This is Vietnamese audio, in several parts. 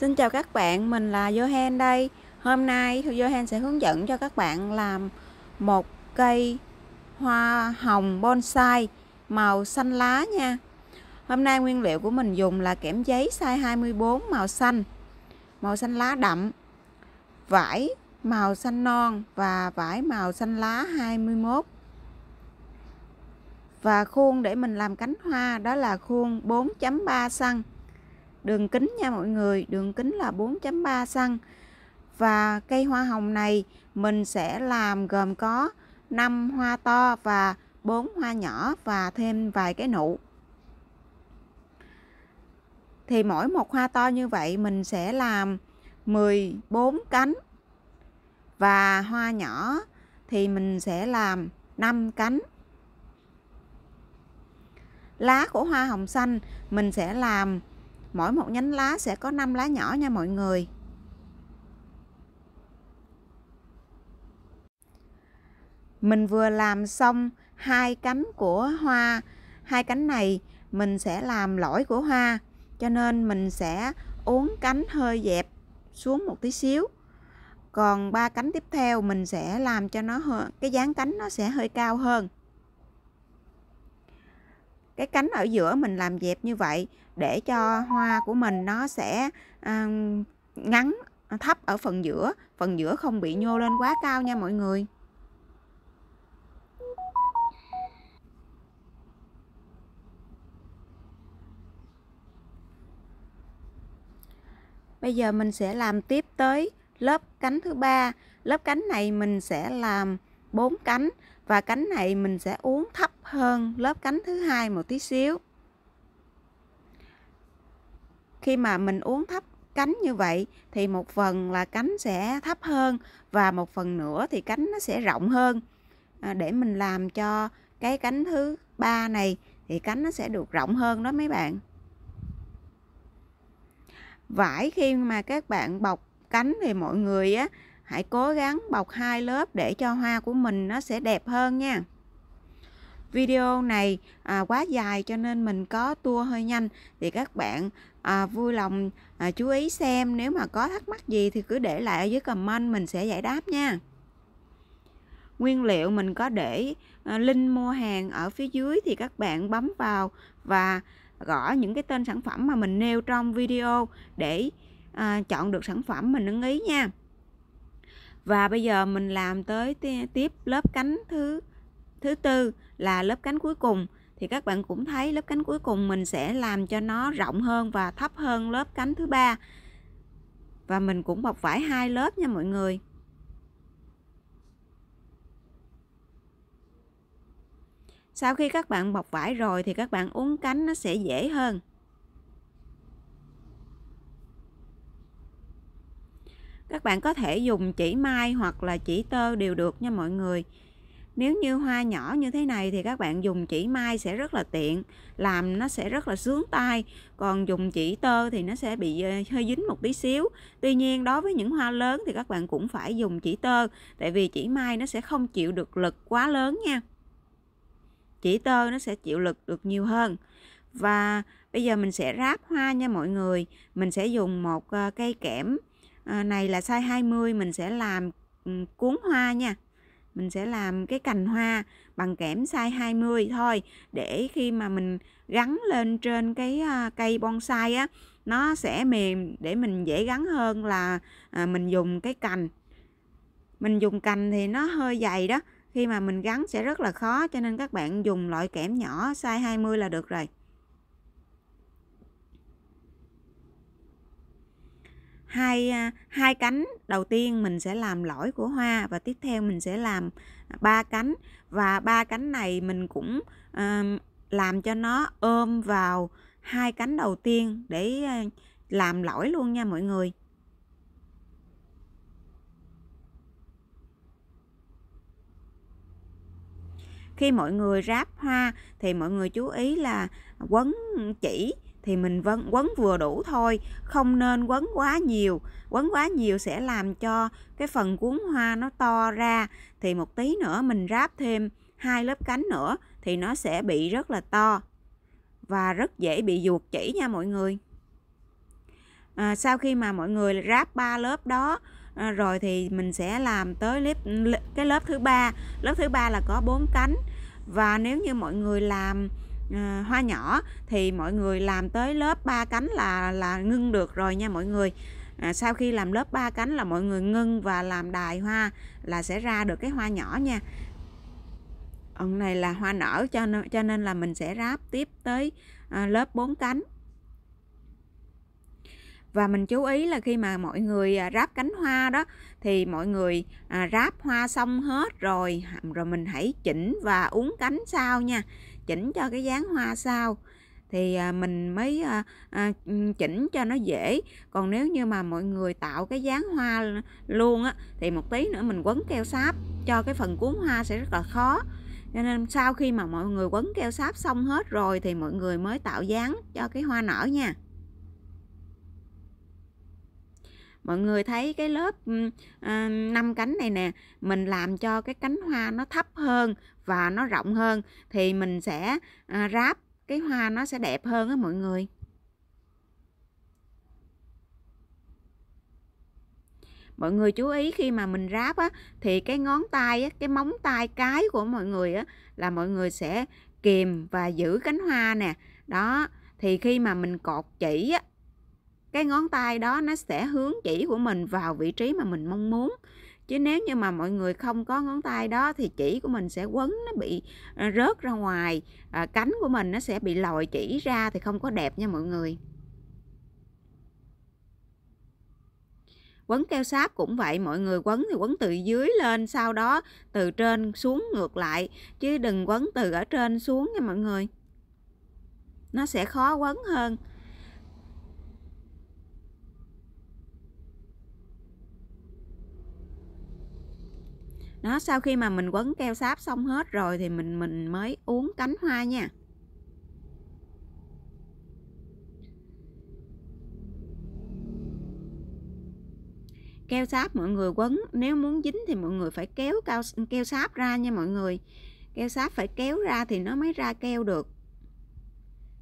Xin chào các bạn, mình là Johan đây Hôm nay Johan sẽ hướng dẫn cho các bạn làm một cây hoa hồng bonsai màu xanh lá nha Hôm nay nguyên liệu của mình dùng là kẽm giấy size 24 màu xanh Màu xanh lá đậm Vải màu xanh non và vải màu xanh lá 21 Và khuôn để mình làm cánh hoa đó là khuôn 4.3 xăng đường kính nha mọi người đường kính là 4.3 xăng và cây hoa hồng này mình sẽ làm gồm có 5 hoa to và 4 hoa nhỏ và thêm vài cái nụ thì mỗi một hoa to như vậy mình sẽ làm 14 cánh và hoa nhỏ thì mình sẽ làm 5 cánh lá của hoa hồng xanh mình sẽ làm Mỗi một nhánh lá sẽ có 5 lá nhỏ nha mọi người. Mình vừa làm xong hai cánh của hoa, hai cánh này mình sẽ làm lõi của hoa. Cho nên mình sẽ uốn cánh hơi dẹp xuống một tí xíu. Còn ba cánh tiếp theo mình sẽ làm cho nó cái dáng cánh nó sẽ hơi cao hơn cái cánh ở giữa mình làm dẹp như vậy để cho hoa của mình nó sẽ à, ngắn thấp ở phần giữa phần giữa không bị nhô lên quá cao nha mọi người Bây giờ mình sẽ làm tiếp tới lớp cánh thứ ba. Lớp cánh này mình sẽ làm bốn cánh và cánh này mình sẽ uốn thấp hơn lớp cánh thứ hai một tí xíu khi mà mình uốn thấp cánh như vậy thì một phần là cánh sẽ thấp hơn và một phần nữa thì cánh nó sẽ rộng hơn à, để mình làm cho cái cánh thứ ba này thì cánh nó sẽ được rộng hơn đó mấy bạn vải khi mà các bạn bọc cánh thì mọi người á hãy cố gắng bọc hai lớp để cho hoa của mình nó sẽ đẹp hơn nha video này à, quá dài cho nên mình có tua hơi nhanh thì các bạn à, vui lòng à, chú ý xem nếu mà có thắc mắc gì thì cứ để lại ở dưới comment mình sẽ giải đáp nha nguyên liệu mình có để à, link mua hàng ở phía dưới thì các bạn bấm vào và gõ những cái tên sản phẩm mà mình nêu trong video để à, chọn được sản phẩm mình ưng ý nha và bây giờ mình làm tới tiếp lớp cánh thứ thứ tư là lớp cánh cuối cùng thì các bạn cũng thấy lớp cánh cuối cùng mình sẽ làm cho nó rộng hơn và thấp hơn lớp cánh thứ ba và mình cũng bọc vải hai lớp nha mọi người sau khi các bạn bọc vải rồi thì các bạn uốn cánh nó sẽ dễ hơn các bạn có thể dùng chỉ mai hoặc là chỉ tơ đều được nha mọi người nếu như hoa nhỏ như thế này thì các bạn dùng chỉ mai sẽ rất là tiện làm nó sẽ rất là sướng tay còn dùng chỉ tơ thì nó sẽ bị ờ, hơi dính một tí xíu tuy nhiên đối với những hoa lớn thì các bạn cũng phải dùng chỉ tơ tại vì chỉ mai nó sẽ không chịu được lực quá lớn nha chỉ tơ nó sẽ chịu lực được nhiều hơn và bây giờ mình sẽ ráp hoa nha mọi người mình sẽ dùng một ờ, cây kẽm Ờ, này là size 20 mình sẽ làm ừ, cuốn hoa nha mình sẽ làm cái cành hoa bằng kẽm size 20 thôi để khi mà mình gắn lên trên cái ờ, cây bonsai á nó sẽ mềm để mình dễ gắn hơn là ờ, mình dùng cái cành mình dùng cành thì nó hơi dày đó khi mà mình gắn sẽ rất là khó cho nên các bạn dùng loại kẽm nhỏ size 20 là được rồi hai à, hai cánh đầu tiên mình sẽ làm lõi của hoa và tiếp theo mình sẽ làm à, ba cánh và ba cánh này mình cũng à, làm cho nó ôm vào hai cánh đầu tiên để làm lõi luôn nha mọi người khi mọi người ráp hoa thì mọi người chú ý là quấn chỉ thì mình vẫn quấn vừa đủ thôi không nên quấn quá nhiều quấn quá nhiều sẽ làm cho cái phần cuốn hoa nó to ra thì một tí nữa mình ráp thêm hai lớp cánh nữa thì nó sẽ bị rất là to và rất dễ bị ruột chỉ nha mọi người à, sau khi mà mọi người ráp ba lớp đó à, rồi thì mình sẽ làm tới lớp cái lớp thứ ba lớp thứ ba là có bốn cánh và nếu như mọi người làm Ờ, hoa nhỏ thì mọi người làm tới lớp ba cánh là là ngưng được rồi nha mọi người à, sau khi làm lớp ba cánh là mọi người ngưng và làm đài hoa là sẽ ra được cái hoa nhỏ nha ông này là hoa nở cho nên, cho nên là mình sẽ ráp tiếp tới à, lớp 4 cánh và mình chú ý là khi mà mọi người à, ráp cánh hoa đó thì mọi người à, ráp hoa xong hết rồi rồi mình hãy chỉnh và uốn cánh sau nha chỉnh cho cái dáng hoa sau thì à, mình mới chỉnh cho nó dễ còn nếu như mà mọi người tạo cái dáng hoa luôn á thì một tí nữa mình quấn keo sáp cho cái phần cuốn hoa sẽ rất là khó cho nên sau khi mà mọi người quấn keo sáp xong hết rồi thì mọi người mới tạo dáng cho cái hoa nở nha mọi người thấy cái lớp à, năm cánh này nè mình làm cho cái cánh hoa nó thấp hơn và nó rộng hơn thì mình sẽ à, ráp cái hoa nó sẽ đẹp hơn á mọi người mọi người chú ý khi mà mình ráp á thì cái ngón tay á, cái móng tay cái của mọi người á là mọi người sẽ kìm và giữ cánh hoa nè đó thì khi mà mình cột chỉ á cái ngón tay đó nó sẽ hướng chỉ của mình vào vị trí mà mình mong muốn chứ nếu như mà mọi người không có ngón tay đó thì chỉ của mình sẽ quấn nó bị ờ, rớt ra ngoài à, cánh của mình nó sẽ bị lòi chỉ ra thì không có đẹp nha mọi người quấn keo sáp cũng vậy mọi người quấn thì quấn từ dưới lên sau đó từ trên xuống ngược lại chứ đừng quấn từ ở trên xuống nha mọi người nó sẽ khó quấn hơn nó sau khi mà mình quấn keo sáp xong hết rồi thì mình mình mới uống cánh hoa nha keo sáp mọi người quấn nếu muốn dính thì mọi người phải kéo cao keo sáp ra nha mọi người keo sáp phải kéo ra thì nó mới ra keo được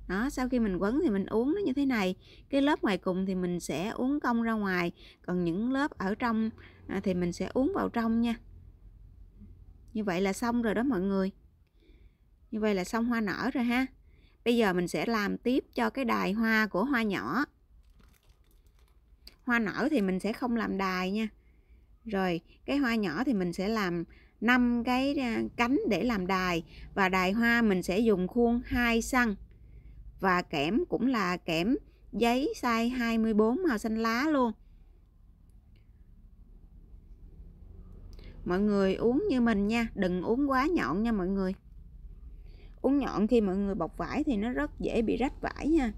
đó sau khi mình quấn thì mình uống nó như thế này cái lớp ngoài cùng thì mình sẽ uống cong ra ngoài còn những lớp ở trong à, thì mình sẽ uống vào trong nha như vậy là xong rồi đó mọi người như vậy là xong hoa nở rồi ha bây giờ mình sẽ làm tiếp cho cái đài hoa của hoa nhỏ hoa nở thì mình sẽ không làm đài nha rồi cái hoa nhỏ thì mình sẽ làm 5 cái à, cánh để làm đài và đài hoa mình sẽ dùng khuôn 2 xăng và kẽm cũng là kẽm giấy size 24 màu xanh lá luôn mọi người uống như mình nha đừng uống quá nhọn nha mọi người uống nhọn khi mọi người bọc vải thì nó rất dễ bị rách vải nha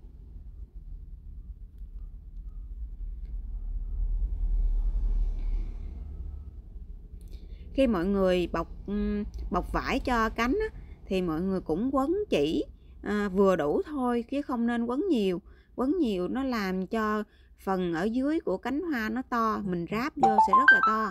khi mọi người bọc bọc vải cho cánh á, thì mọi người cũng quấn chỉ à, vừa đủ thôi chứ không nên quấn nhiều quấn nhiều nó làm cho phần ở dưới của cánh hoa nó to mình ráp vô sẽ rất là to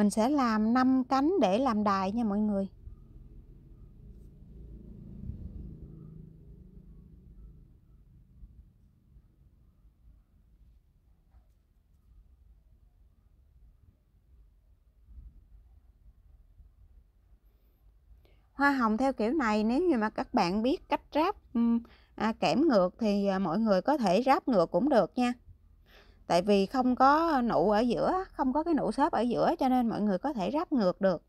mình sẽ làm 5 cánh để làm đài nha mọi người hoa hồng theo kiểu này nếu như mà các bạn biết cách ráp à, kẽm ngược thì à, mọi người có thể ráp ngược cũng được nha tại vì không có nụ ở giữa không có cái nụ xốp ở giữa cho nên mọi người có thể ráp ngược được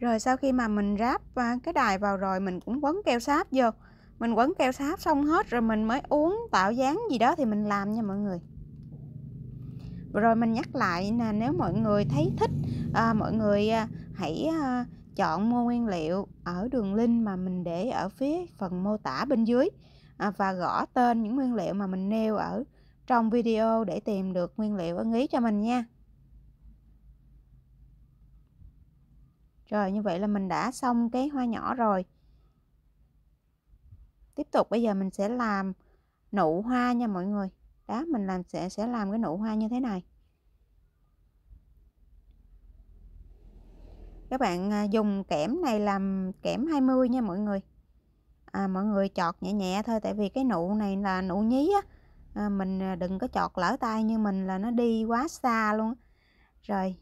rồi sau khi mà mình ráp à, cái đài vào rồi mình cũng quấn keo sáp vô mình quấn keo sáp xong hết rồi mình mới uống tạo dáng gì đó thì mình làm nha mọi người rồi mình nhắc lại là nếu mọi người thấy thích à, mọi người à, hãy à, chọn mua nguyên liệu ở đường link mà mình để ở phía phần mô tả bên dưới à, và gõ tên những nguyên liệu mà mình nêu ở trong video để tìm được nguyên liệu ưng ý cho mình nha Rồi như vậy là mình đã xong cái hoa nhỏ rồi. Tiếp tục bây giờ mình sẽ làm nụ hoa nha mọi người. Đó mình làm sẽ sẽ làm cái nụ hoa như thế này. Các bạn à, dùng kẽm này làm kẽm 20 nha mọi người. À, mọi người chọt nhẹ nhẹ thôi tại vì cái nụ này là nụ nhí á. À, mình à, đừng có chọt lỡ tay như mình là nó đi quá xa luôn. Rồi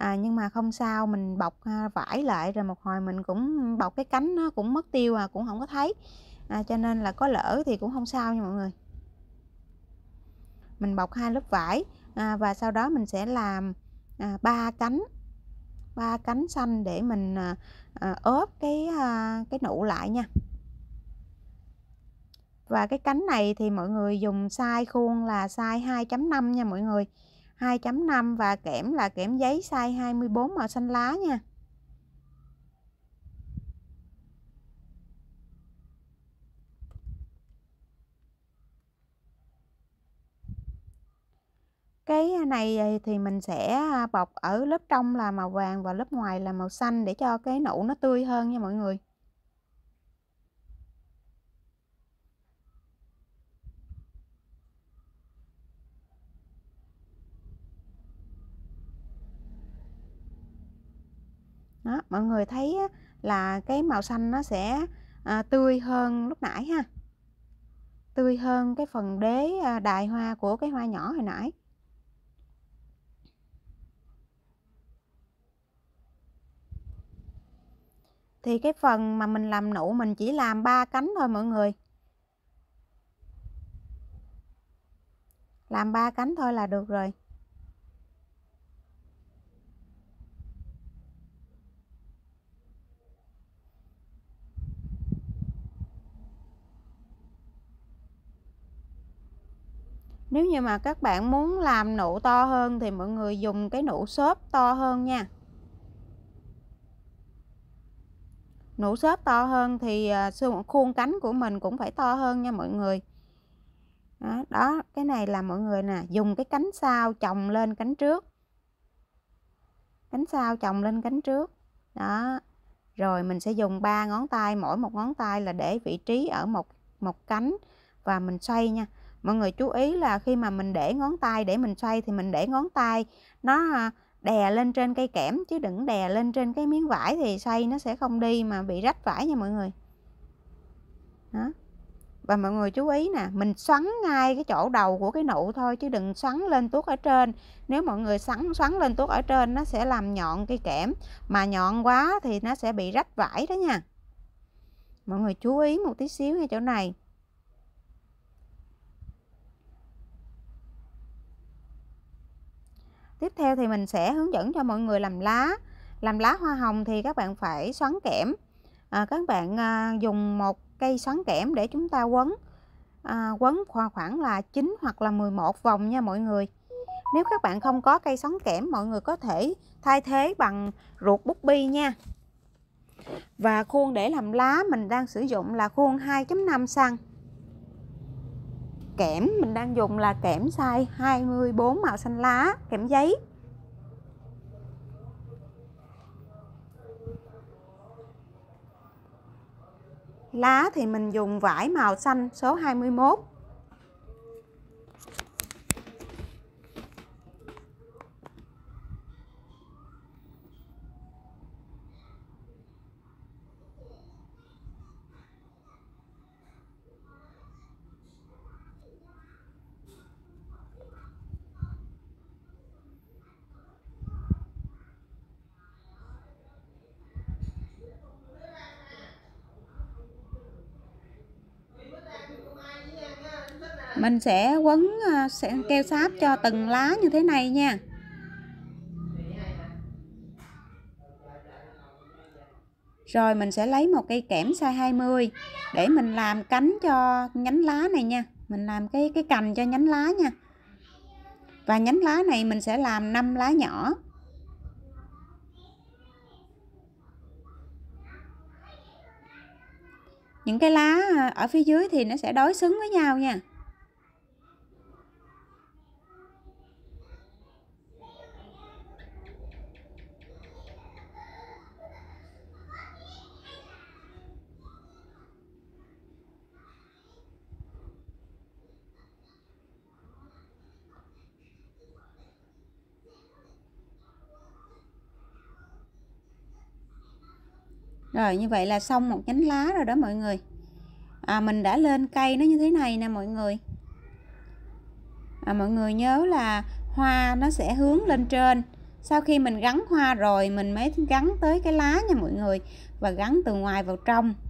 à, nhưng mà không sao mình bọc à, vải lại rồi một hồi mình cũng bọc cái cánh nó cũng mất tiêu à cũng không có thấy à, cho nên là có lỡ thì cũng không sao nha mọi người mình bọc hai lớp vải à, và sau đó mình sẽ làm à, ba cánh ba cánh xanh để mình à, à, ốp cái à, cái nụ lại nha và cái cánh này thì mọi người dùng size khuôn là size 2.5 nha mọi người 2.5 và kẽm là kẽm giấy size 24 màu xanh lá nha. cái à, này à, thì mình sẽ à, bọc ở lớp trong là màu vàng và lớp ngoài là màu xanh để cho cái nụ nó tươi hơn nha mọi người mọi người thấy là cái màu xanh nó sẽ à, tươi hơn lúc nãy ha tươi hơn cái phần đế à, đài hoa của cái hoa nhỏ hồi nãy thì cái phần mà mình làm nụ mình chỉ làm ba cánh thôi mọi người làm ba cánh thôi là được rồi nếu như mà các bạn muốn làm nụ to hơn thì mọi người dùng cái nụ xốp to hơn nha nụ xốp to hơn thì à, xương khuôn cánh của mình cũng phải to hơn nha mọi người đó, đó cái này là mọi người nè dùng cái cánh sau chồng lên cánh trước cánh sau chồng lên cánh trước đó rồi mình sẽ dùng ba ngón tay mỗi một ngón tay là để vị trí ở một một cánh và mình xoay nha mọi người chú ý là khi mà mình để ngón tay để mình xoay thì mình để ngón tay nó à, đè lên trên cây kẽm chứ đừng đè lên trên cái miếng vải thì xoay nó sẽ không đi mà bị rách vải nha mọi người đó và mọi người chú ý nè mình xoắn ngay cái chỗ đầu của cái nụ thôi chứ đừng xoắn lên tuốt ở trên nếu mọi người xoắn xoắn lên tuốt ở trên nó sẽ làm nhọn cây kẽm mà nhọn quá thì nó sẽ bị rách vải đó nha mọi người chú ý một tí xíu ngay chỗ này theo thì mình sẽ hướng dẫn cho mọi người làm lá làm lá hoa hồng thì các bạn phải xoắn kẽm à, các bạn à, dùng một cây xoắn kẽm để chúng ta quấn à, quấn khoảng là 9 hoặc là 11 vòng nha mọi người nếu các bạn không có cây xoắn kẽm mọi người có thể thay thế bằng ruột bút bi nha và khuôn để làm lá mình đang sử dụng là khuôn 2.5 cm. kẽm mình đang dùng là kẽm size 24 màu xanh lá kẽm giấy Lá thì mình dùng vải màu xanh số 21 mình sẽ quấn à, sẽ keo sáp cho từng lá như thế này nha rồi mình sẽ lấy một cây kẽm size 20 để mình làm cánh cho nhánh lá này nha mình làm cái cái cành cho nhánh lá nha và nhánh lá này mình sẽ làm 5 lá nhỏ những cái lá à, ở phía dưới thì nó sẽ đối xứng với nhau nha rồi như vậy là xong một nhánh lá rồi đó mọi người à, mình đã lên cây nó như thế này nè mọi người à, mọi người nhớ là hoa nó sẽ hướng lên trên sau khi mình gắn hoa rồi mình mới gắn tới cái lá nha mọi người và gắn từ ngoài vào trong